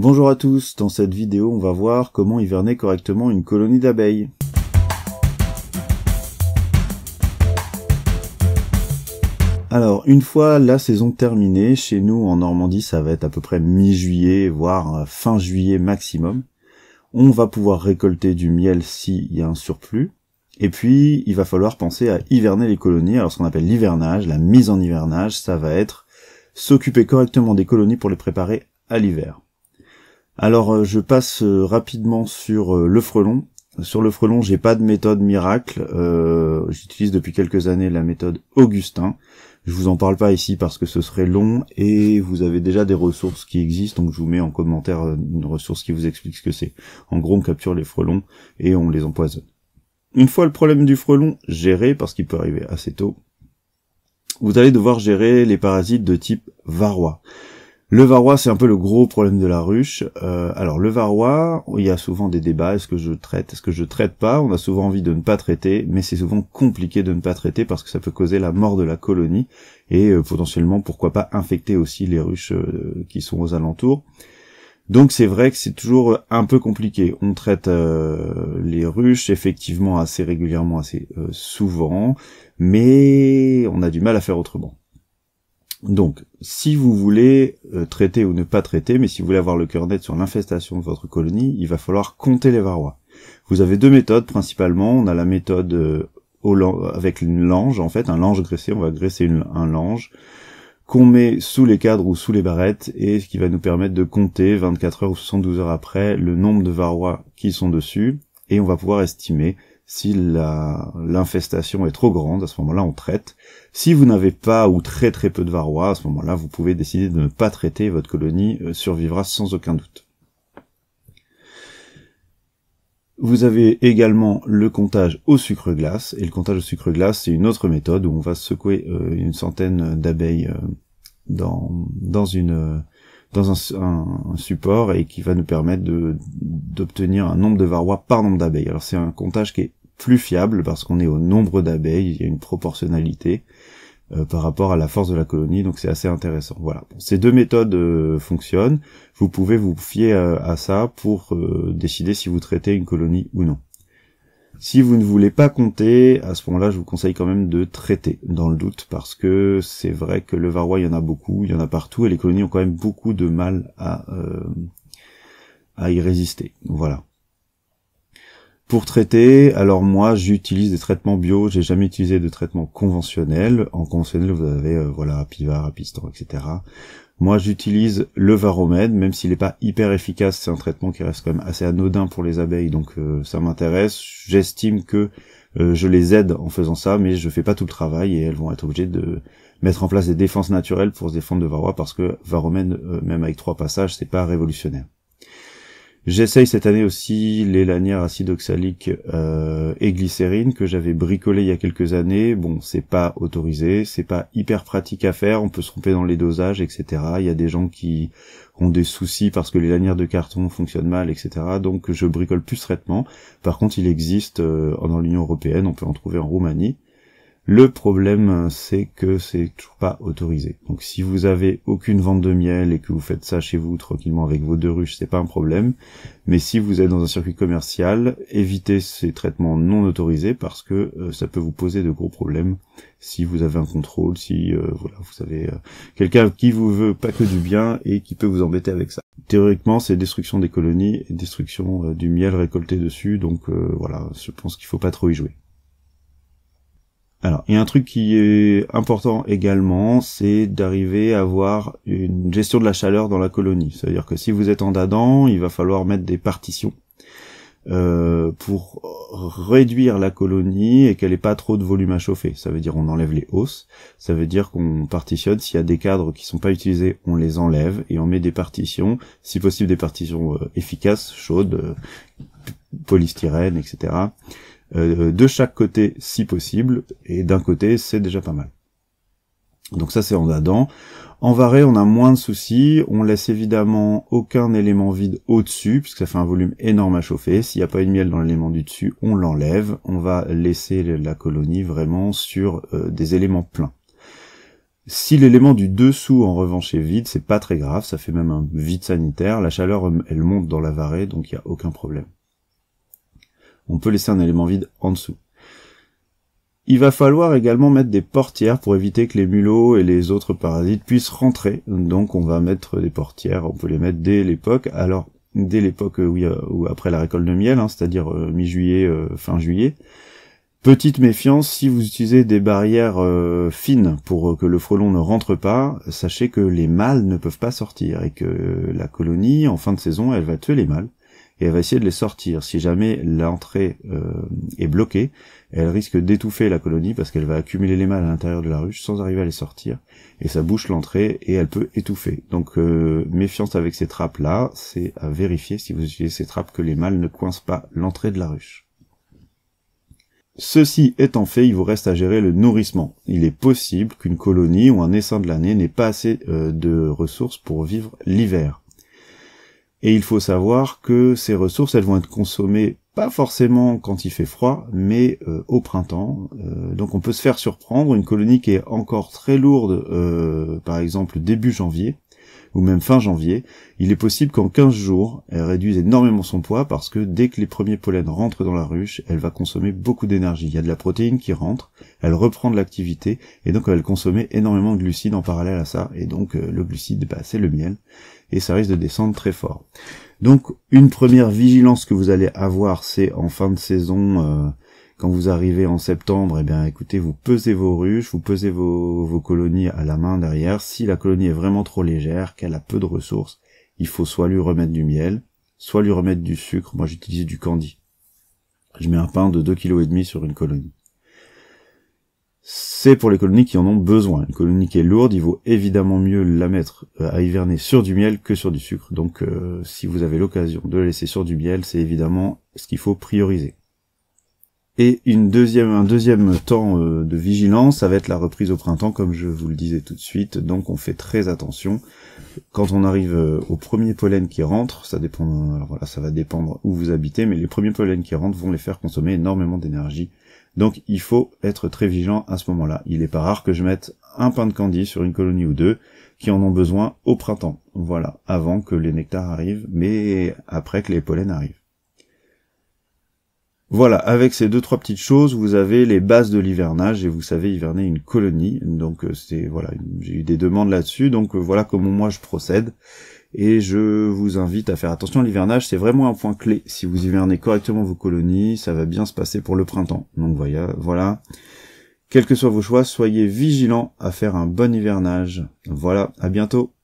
Bonjour à tous, dans cette vidéo on va voir comment hiverner correctement une colonie d'abeilles. Alors une fois la saison terminée, chez nous en Normandie ça va être à peu près mi-juillet, voire euh, fin juillet maximum, on va pouvoir récolter du miel s'il y a un surplus, et puis il va falloir penser à hiverner les colonies, alors ce qu'on appelle l'hivernage, la mise en hivernage, ça va être s'occuper correctement des colonies pour les préparer à l'hiver. Alors euh, je passe euh, rapidement sur euh, le frelon. Sur le frelon, j'ai pas de méthode miracle. J'utilise depuis quelques années la méthode Augustin. Je vous en parle pas ici parce que ce serait long et vous avez déjà des ressources qui existent, donc je vous mets en commentaire une ressource qui vous explique ce que c'est. En gros, on capture les frelons et on les empoisonne. Une fois le problème du frelon géré, parce qu'il peut arriver assez tôt, vous allez devoir gérer les parasites de type varroa. Le varroa, c'est un peu le gros problème de la ruche. Euh, alors le varroa, il y a souvent des débats, est-ce que je traite, est-ce que je traite pas On a souvent envie de ne pas traiter, mais c'est souvent compliqué de ne pas traiter parce que ça peut causer la mort de la colonie et euh, potentiellement, pourquoi pas, infecter aussi les ruches euh, qui sont aux alentours. Donc c'est vrai que c'est toujours un peu compliqué. On traite les ruches effectivement assez régulièrement, assez souvent, mais on a du mal à faire autrement. Donc, si vous voulez euh, traiter ou ne pas traiter, mais si vous voulez avoir le cœur net sur l'infestation de votre colonie, il va falloir compter les varrois. Vous avez deux méthodes principalement. On a la méthode euh, avec une lange, en fait, un lange graissé, on va graisser un lange qu'on met sous les cadres ou sous les barrettes, et ce qui va nous permettre de compter 24 heures ou 72 heures après le nombre de varrois qui sont dessus, et on va pouvoir estimer si l'infestation est trop grande, à ce moment-là, on traite. Si vous n'avez pas ou très très peu de varroa, à ce moment-là, vous pouvez décider de ne pas traiter, votre colonie euh, survivra sans aucun doute. Vous avez également le comptage au sucre glace, et le comptage au sucre glace, c'est une autre méthode où on va secouer euh, une centaine d'abeilles euh, dans, dans, une, dans un, support et qui va nous permettre d'obtenir un nombre de varroa par nombre d'abeilles. Alors c'est un comptage qui est plus fiable parce qu'on est au nombre d'abeilles, il y a une proportionnalité euh, par rapport à la force de la colonie, donc c'est assez intéressant. Voilà. ces deux méthodes euh, fonctionnent. Vous pouvez vous fier à, ça pour euh, décider si vous traitez une colonie ou non. Si vous ne voulez pas compter, à ce moment-là, je vous conseille quand même de traiter, dans le doute, parce que c'est vrai que le varroa, il y en a beaucoup, il y en a partout, et les colonies ont quand même beaucoup de mal à, à y résister. Voilà. Pour traiter, alors moi j'utilise des traitements bio, j'ai jamais utilisé de traitements conventionnels. En conventionnel vous avez euh, voilà Apivar, Apistor, etc. Moi j'utilise le Varomède, même s'il n'est pas hyper efficace, c'est un traitement qui reste quand même assez anodin pour les abeilles, donc euh, ça m'intéresse. J'estime que euh, je les aide en faisant ça, mais je fais pas tout le travail et elles vont être obligées de mettre en place des défenses naturelles pour se défendre de Varroa parce que Varomède, même avec trois passages, c'est pas révolutionnaire. J'essaye cette année aussi les lanières acide oxalique euh, et glycérine que j'avais bricolé il y a quelques années. Bon, c'est pas autorisé, c'est pas hyper pratique à faire, on peut se tromper dans les dosages, etc. Il y a des gens qui ont des soucis parce que les lanières de carton fonctionnent mal, etc. Donc je bricole plus traitement. Par contre, il existe euh, dans l'Union Européenne, on peut en trouver en Roumanie. Le problème, euh, c'est que c'est toujours pas autorisé. Donc si vous avez aucune vente de miel et que vous faites ça chez vous tranquillement avec vos deux ruches, c'est pas un problème. Mais si vous êtes dans un circuit commercial, évitez ces traitements non autorisés parce que euh, ça peut vous poser de gros problèmes si vous avez un contrôle, si euh, voilà, vous avez quelqu'un qui vous veut pas que du bien et qui peut vous embêter avec ça. Théoriquement, c'est destruction des colonies et destruction du miel récolté dessus, donc voilà, je pense qu'il faut pas trop y jouer. Alors, il y a un truc qui est important également, c'est d'arriver à avoir une gestion de la chaleur dans la colonie. C'est-à-dire que si vous êtes en dadan, il va falloir mettre des partitions euh, pour réduire la colonie et qu'elle ait pas trop de volume à chauffer. Ça veut dire on enlève les hausses, ça veut dire qu'on partitionne, s'il y a des cadres qui sont pas utilisés, on les enlève et on met des partitions, si possible des partitions euh, efficaces, chaudes, polystyrènes, euh, polystyrène, etc. Euh, de chaque côté si possible, et d'un côté c'est déjà pas mal. Donc ça c'est en Adam. En varée, on a moins de soucis, on laisse évidemment aucun élément vide au-dessus, puisque ça fait un volume énorme à chauffer. S'il n'y a pas de miel dans l'élément du dessus, on l'enlève, on va laisser la colonie vraiment sur euh, des éléments pleins. Si l'élément du dessous en revanche est vide, c'est pas très grave, ça fait même un vide sanitaire, la chaleur elle monte dans la varée, donc il n'y a aucun problème on peut laisser un élément vide en dessous. Il va falloir également mettre des portières pour éviter que les mulots et les autres parasites puissent rentrer. Donc on va mettre des portières, on peut les mettre dès l'époque. Alors dès l'époque euh, où euh, ou après la récolte de miel, hein, c'est-à-dire euh, mi-juillet, fin juillet. Petite méfiance, si vous utilisez des barrières fines pour que le frelon ne rentre pas, sachez que les mâles ne peuvent pas sortir et que la colonie, en fin de saison, elle va tuer les mâles et elle va essayer de les sortir. Si jamais l'entrée euh, est bloquée, elle risque d'étouffer la colonie parce qu'elle va accumuler les mâles à l'intérieur de la ruche sans arriver à les sortir, et ça bouche l'entrée et elle peut étouffer. Donc euh, méfiance avec ces trappes là, c'est à vérifier si vous utilisez ces trappes que les mâles ne coincent pas l'entrée de la ruche. Ceci étant fait, il vous reste à gérer le nourrissement. Il est possible qu'une colonie ou un essaim de l'année n'ait pas assez euh, de ressources pour vivre l'hiver. Et il faut savoir que ces ressources, elles vont être consommées pas forcément quand il fait froid, mais euh, au printemps. Euh, donc on peut se faire surprendre, une colonie qui est encore très lourde, euh, par exemple début janvier, ou même fin janvier, il est possible qu'en 15 jours, elle réduise énormément son poids parce que dès que les premiers pollens rentrent dans la ruche, elle va consommer beaucoup d'énergie. Il y a de la protéine qui rentre, elle reprend de l'activité et donc elle va consommer énormément de glucides en parallèle à ça. Et donc euh, le glucide, bah, c'est le miel et ça risque de descendre très fort. Donc une première vigilance que vous allez avoir, c'est en fin de saison. Euh, quand vous arrivez en septembre, eh bien écoutez, vous pesez vos ruches, vous pesez vos, colonies à la main derrière. Si la colonie est vraiment trop légère, qu'elle a peu de ressources, il faut soit lui remettre du miel, soit lui remettre du sucre. Moi j'utilise du candy. Je mets un pain de 2,5 kg sur une colonie. C'est pour les colonies qui en ont besoin. Une colonie qui est lourde, il vaut évidemment mieux la mettre euh, à hiverner sur du miel que sur du sucre. Donc euh, si vous avez l'occasion de la laisser sur du miel, c'est évidemment ce qu'il faut prioriser. Et une deuxième, un deuxième temps euh, de vigilance, ça va être la reprise au printemps, comme je vous le disais tout de suite. Donc on fait très attention. Quand on arrive euh, au premier pollen qui rentre, ça dépend. voilà, ça va dépendre où vous habitez, mais les premiers pollens qui rentrent vont les faire consommer énormément d'énergie. Donc il faut être très vigilant à ce moment-là. Il n'est pas rare que je mette un pain de candy sur une colonie ou deux qui en ont besoin au printemps. Voilà, avant que les nectars arrivent, mais après que les pollens arrivent. Voilà, avec ces deux trois petites choses, vous avez les bases de l'hivernage et vous savez hiverner une colonie. Donc euh, c'est voilà, j'ai eu des demandes là-dessus. Donc euh, voilà comment moi je procède et je vous invite à faire attention à l'hivernage, c'est vraiment un point clé. Si vous hivernez correctement vos colonies, ça va bien se passer pour le printemps. Donc voilà. Quels que soient vos choix, soyez vigilants à faire un bon hivernage. Voilà, à bientôt.